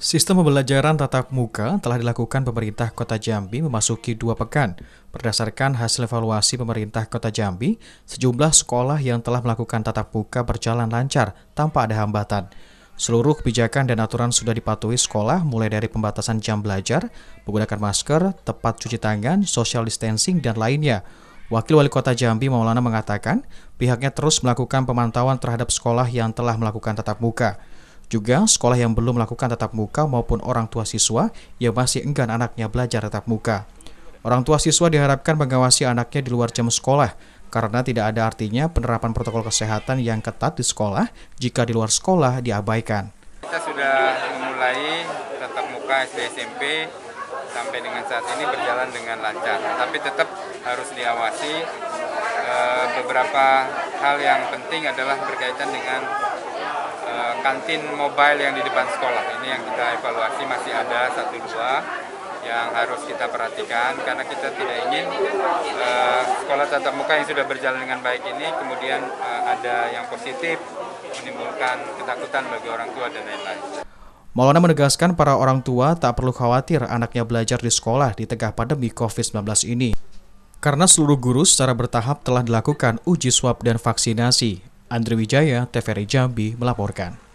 Sistem pembelajaran tatap muka telah dilakukan pemerintah Kota Jambi memasuki dua pekan. Berdasarkan hasil evaluasi pemerintah Kota Jambi, sejumlah sekolah yang telah melakukan tatap muka berjalan lancar tanpa ada hambatan. Seluruh kebijakan dan aturan sudah dipatuhi sekolah mulai dari pembatasan jam belajar, menggunakan masker, tepat cuci tangan, social distancing, dan lainnya. Wakil Wali Kota Jambi Maulana mengatakan pihaknya terus melakukan pemantauan terhadap sekolah yang telah melakukan tatap muka. Juga sekolah yang belum melakukan tatap muka maupun orang tua siswa yang masih enggan anaknya belajar tatap muka. Orang tua siswa diharapkan mengawasi anaknya di luar jam sekolah karena tidak ada artinya penerapan protokol kesehatan yang ketat di sekolah jika di luar sekolah diabaikan. Kita sudah memulai tatap muka SD SMP sampai dengan saat ini berjalan dengan lancar, tapi tetap harus diawasi. Eh, beberapa hal yang penting adalah berkaitan dengan kantin mobile yang di depan sekolah. Ini yang kita evaluasi masih ada satu dua yang harus kita perhatikan karena kita tidak ingin uh, sekolah tatap muka yang sudah berjalan dengan baik ini kemudian uh, ada yang positif menimbulkan ketakutan bagi orang tua dan lain-lain. Maulana menegaskan para orang tua tak perlu khawatir anaknya belajar di sekolah di tengah pandemi COVID-19 ini. Karena seluruh guru secara bertahap telah dilakukan uji swab dan vaksinasi. Andri Wijaya, TVRI Jambi melaporkan.